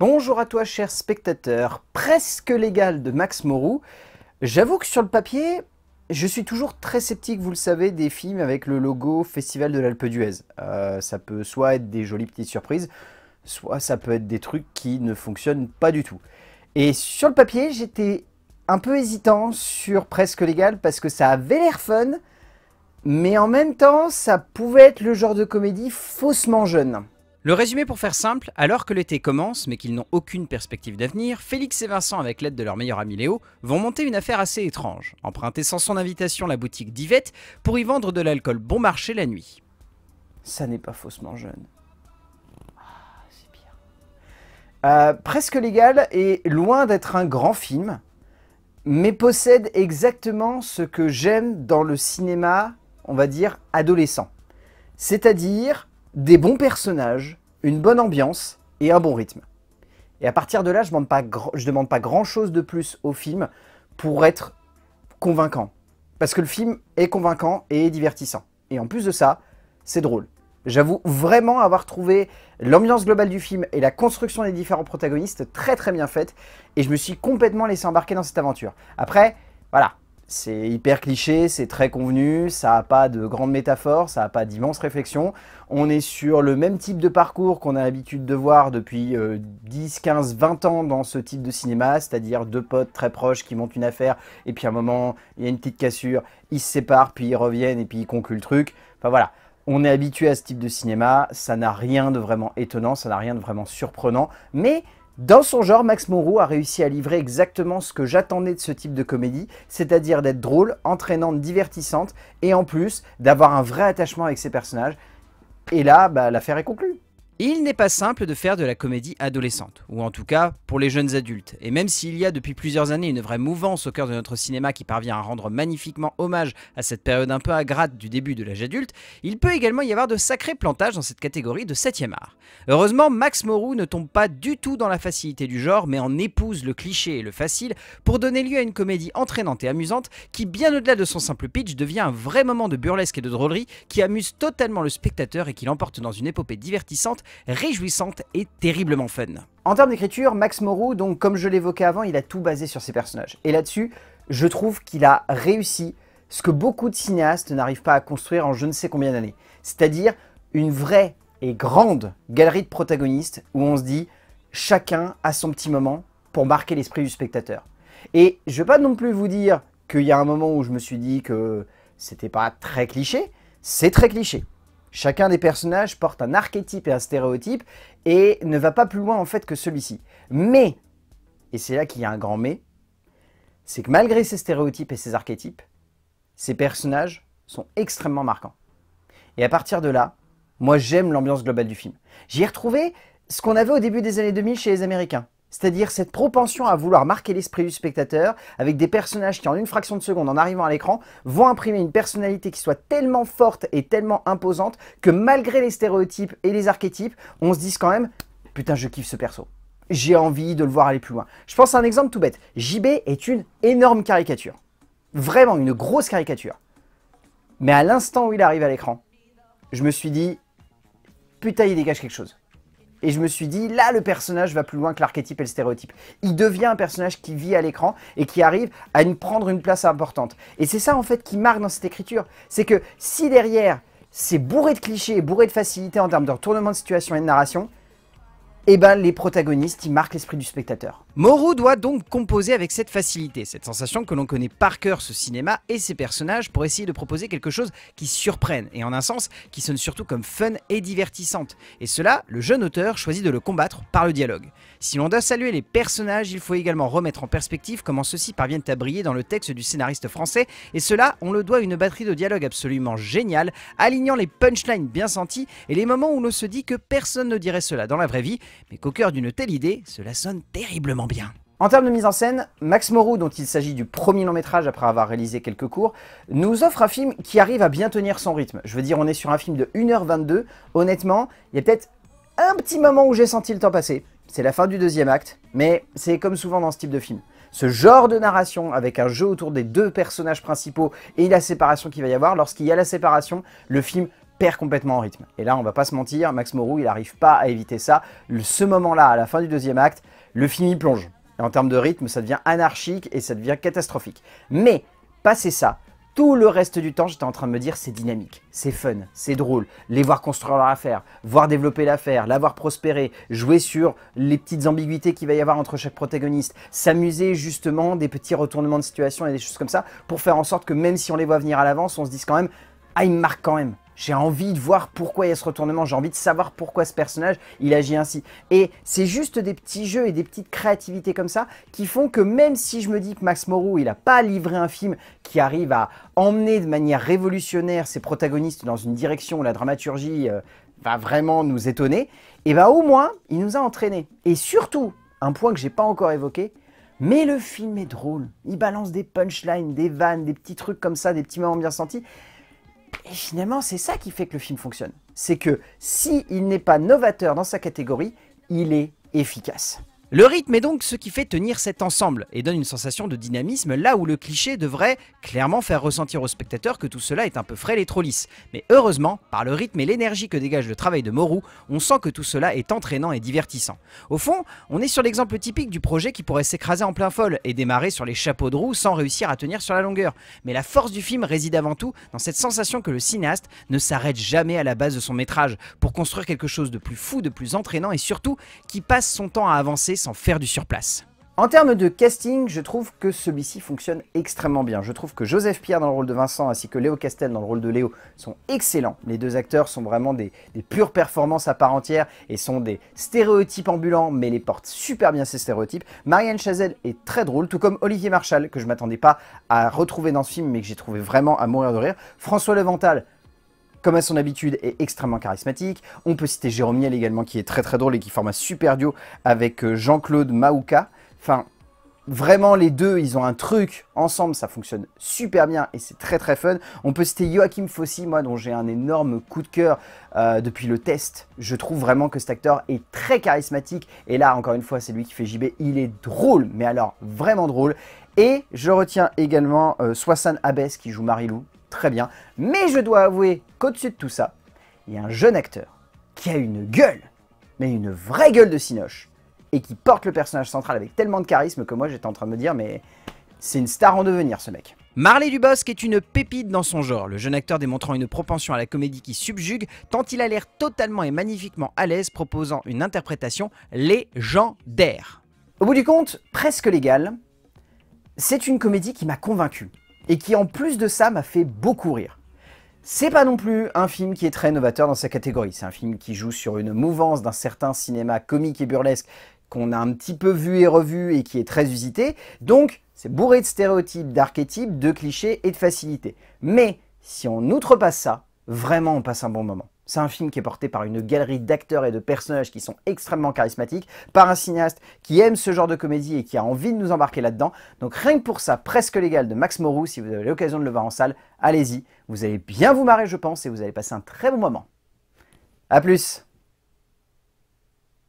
Bonjour à toi cher spectateur, presque légal de Max Moreau. J'avoue que sur le papier, je suis toujours très sceptique, vous le savez, des films avec le logo Festival de l'Alpe d'Huez. Euh, ça peut soit être des jolies petites surprises, soit ça peut être des trucs qui ne fonctionnent pas du tout. Et sur le papier, j'étais un peu hésitant sur presque légal parce que ça avait l'air fun, mais en même temps, ça pouvait être le genre de comédie faussement jeune. Le résumé pour faire simple, alors que l'été commence mais qu'ils n'ont aucune perspective d'avenir, Félix et Vincent, avec l'aide de leur meilleur ami Léo, vont monter une affaire assez étrange, emprunter sans son invitation la boutique d'Yvette pour y vendre de l'alcool bon marché la nuit. Ça n'est pas faussement jeune. Ah, c'est bien. Euh, presque légal et loin d'être un grand film, mais possède exactement ce que j'aime dans le cinéma, on va dire, adolescent. C'est-à-dire des bons personnages, une bonne ambiance et un bon rythme. Et à partir de là, je ne demande, pas demande pas grand-chose de plus au film pour être convaincant. Parce que le film est convaincant et divertissant. Et en plus de ça, c'est drôle. J'avoue vraiment avoir trouvé l'ambiance globale du film et la construction des différents protagonistes très très bien faite. Et je me suis complètement laissé embarquer dans cette aventure. Après, voilà, c'est hyper cliché, c'est très convenu, ça n'a pas de grande métaphore, ça n'a pas d'immense réflexion. On est sur le même type de parcours qu'on a l'habitude de voir depuis 10, 15, 20 ans dans ce type de cinéma, c'est-à-dire deux potes très proches qui montent une affaire, et puis à un moment, il y a une petite cassure, ils se séparent, puis ils reviennent, et puis ils concluent le truc. Enfin voilà, on est habitué à ce type de cinéma, ça n'a rien de vraiment étonnant, ça n'a rien de vraiment surprenant, mais dans son genre, Max Moreau a réussi à livrer exactement ce que j'attendais de ce type de comédie, c'est-à-dire d'être drôle, entraînante, divertissante, et en plus d'avoir un vrai attachement avec ses personnages. Et là, bah, l'affaire est conclue. Il n'est pas simple de faire de la comédie adolescente, ou en tout cas pour les jeunes adultes, et même s'il y a depuis plusieurs années une vraie mouvance au cœur de notre cinéma qui parvient à rendre magnifiquement hommage à cette période un peu agrate du début de l'âge adulte, il peut également y avoir de sacrés plantages dans cette catégorie de 7 art. Heureusement, Max Moreau ne tombe pas du tout dans la facilité du genre, mais en épouse le cliché et le facile pour donner lieu à une comédie entraînante et amusante qui, bien au-delà de son simple pitch, devient un vrai moment de burlesque et de drôlerie qui amuse totalement le spectateur et qui l'emporte dans une épopée divertissante réjouissante et terriblement fun. En termes d'écriture, Max Moreau, donc comme je l'évoquais avant, il a tout basé sur ses personnages. Et là-dessus, je trouve qu'il a réussi ce que beaucoup de cinéastes n'arrivent pas à construire en je ne sais combien d'années. C'est-à-dire une vraie et grande galerie de protagonistes où on se dit chacun a son petit moment pour marquer l'esprit du spectateur. Et je ne vais pas non plus vous dire qu'il y a un moment où je me suis dit que c'était pas très cliché, c'est très cliché. Chacun des personnages porte un archétype et un stéréotype et ne va pas plus loin en fait que celui-ci. Mais, et c'est là qu'il y a un grand mais, c'est que malgré ces stéréotypes et ces archétypes, ces personnages sont extrêmement marquants. Et à partir de là, moi j'aime l'ambiance globale du film. J'y ai retrouvé ce qu'on avait au début des années 2000 chez les Américains. C'est-à-dire cette propension à vouloir marquer l'esprit du spectateur avec des personnages qui, en une fraction de seconde, en arrivant à l'écran, vont imprimer une personnalité qui soit tellement forte et tellement imposante que malgré les stéréotypes et les archétypes, on se dise quand même « Putain, je kiffe ce perso. J'ai envie de le voir aller plus loin. » Je pense à un exemple tout bête. JB est une énorme caricature. Vraiment une grosse caricature. Mais à l'instant où il arrive à l'écran, je me suis dit « Putain, il dégage quelque chose. » Et je me suis dit, là, le personnage va plus loin que l'archétype et le stéréotype. Il devient un personnage qui vit à l'écran et qui arrive à prendre une place importante. Et c'est ça, en fait, qui marque dans cette écriture. C'est que si derrière, c'est bourré de clichés, bourré de facilité en termes de retournement de situation et de narration, et eh ben, les protagonistes y marquent l'esprit du spectateur. Moreau doit donc composer avec cette facilité, cette sensation que l'on connaît par cœur ce cinéma et ses personnages pour essayer de proposer quelque chose qui surprenne et en un sens qui sonne surtout comme fun et divertissante. Et cela, le jeune auteur choisit de le combattre par le dialogue. Si l'on doit saluer les personnages, il faut également remettre en perspective comment ceux-ci parviennent à briller dans le texte du scénariste français et cela, on le doit à une batterie de dialogue absolument géniale, alignant les punchlines bien senties et les moments où l'on se dit que personne ne dirait cela dans la vraie vie mais qu'au cœur d'une telle idée, cela sonne terriblement bien. En termes de mise en scène, Max Moreau, dont il s'agit du premier long métrage après avoir réalisé quelques cours, nous offre un film qui arrive à bien tenir son rythme. Je veux dire, on est sur un film de 1h22. Honnêtement, il y a peut-être un petit moment où j'ai senti le temps passer. C'est la fin du deuxième acte, mais c'est comme souvent dans ce type de film. Ce genre de narration, avec un jeu autour des deux personnages principaux et la séparation qu'il va y avoir, lorsqu'il y a la séparation, le film perd complètement en rythme. Et là, on va pas se mentir, Max Moreau, il n'arrive pas à éviter ça. ce moment-là, à la fin du deuxième acte, le film y plonge. Et en termes de rythme, ça devient anarchique et ça devient catastrophique. Mais, passé ça, tout le reste du temps, j'étais en train de me dire c'est dynamique, c'est fun, c'est drôle. Les voir construire leur affaire, voir développer l'affaire, la voir prospérer, jouer sur les petites ambiguïtés qu'il va y avoir entre chaque protagoniste, s'amuser justement des petits retournements de situation et des choses comme ça pour faire en sorte que même si on les voit venir à l'avance, on se dise quand même ah, il marque quand même. J'ai envie de voir pourquoi il y a ce retournement, j'ai envie de savoir pourquoi ce personnage, il agit ainsi. Et c'est juste des petits jeux et des petites créativités comme ça qui font que même si je me dis que Max Moreau, il n'a pas livré un film qui arrive à emmener de manière révolutionnaire ses protagonistes dans une direction où la dramaturgie euh, va vraiment nous étonner, et eh bien au moins, il nous a entraînés. Et surtout, un point que j'ai pas encore évoqué, mais le film est drôle. Il balance des punchlines, des vannes, des petits trucs comme ça, des petits moments bien sentis. Et finalement, c'est ça qui fait que le film fonctionne. C'est que s'il il n'est pas novateur dans sa catégorie, il est efficace. Le rythme est donc ce qui fait tenir cet ensemble et donne une sensation de dynamisme là où le cliché devrait clairement faire ressentir au spectateur que tout cela est un peu frêle et trop lisse. Mais heureusement, par le rythme et l'énergie que dégage le travail de Moru, on sent que tout cela est entraînant et divertissant. Au fond, on est sur l'exemple typique du projet qui pourrait s'écraser en plein fol et démarrer sur les chapeaux de roue sans réussir à tenir sur la longueur. Mais la force du film réside avant tout dans cette sensation que le cinéaste ne s'arrête jamais à la base de son métrage pour construire quelque chose de plus fou, de plus entraînant et surtout qui passe son temps à avancer sans faire du surplace. En termes de casting, je trouve que celui-ci fonctionne extrêmement bien. Je trouve que Joseph Pierre dans le rôle de Vincent ainsi que Léo Castel dans le rôle de Léo sont excellents. Les deux acteurs sont vraiment des, pures performances à part entière et sont des stéréotypes ambulants, mais les portent super bien ces stéréotypes. Marianne Chazelle est très drôle, tout comme Olivier Marchal, que je ne m'attendais pas à retrouver dans ce film, mais que j'ai trouvé vraiment à mourir de rire. François Levental, comme à son habitude, est extrêmement charismatique. On peut citer Jérôme Miel également, qui est très très drôle et qui forme un super duo avec euh, Jean-Claude Maouka. Enfin, vraiment les deux, ils ont un truc ensemble, ça fonctionne super bien et c'est très très fun. On peut citer Joachim Fossi, moi dont j'ai un énorme coup de cœur euh, depuis le test. Je trouve vraiment que cet acteur est très charismatique et là encore une fois c'est lui qui fait JB, il est drôle, mais alors vraiment drôle. Et je retiens également euh, Abès, qui joue Marilou, très bien. Mais je dois avouer qu'au-dessus de tout ça, il y a un jeune acteur qui a une gueule, mais une vraie gueule de cinoche, et qui porte le personnage central avec tellement de charisme que moi j'étais en train de me dire mais c'est une star en devenir ce mec. Marley Dubosc est une pépite dans son genre, le jeune acteur démontrant une propension à la comédie qui subjugue, tant il a l'air totalement et magnifiquement à l'aise, proposant une interprétation légendaire. Au bout du compte, presque légal, c'est une comédie qui m'a convaincu et qui en plus de ça m'a fait beaucoup rire. C'est pas non plus un film qui est très novateur dans sa catégorie, c'est un film qui joue sur une mouvance d'un certain cinéma comique et burlesque qu'on a un petit peu vu et revu et qui est très usité, donc c'est bourré de stéréotypes, d'archétypes, de clichés et de facilités. Mais si on outrepasse ça, vraiment on passe un bon moment. C'est un film qui est porté par une galerie d'acteurs et de personnages qui sont extrêmement charismatiques, par un cinéaste qui aime ce genre de comédie et qui a envie de nous embarquer là-dedans. Donc rien que pour ça, presque légal de Max Moreau, si vous avez l'occasion de le voir en salle, allez-y. Vous allez bien vous marrer, je pense, et vous allez passer un très bon moment. A plus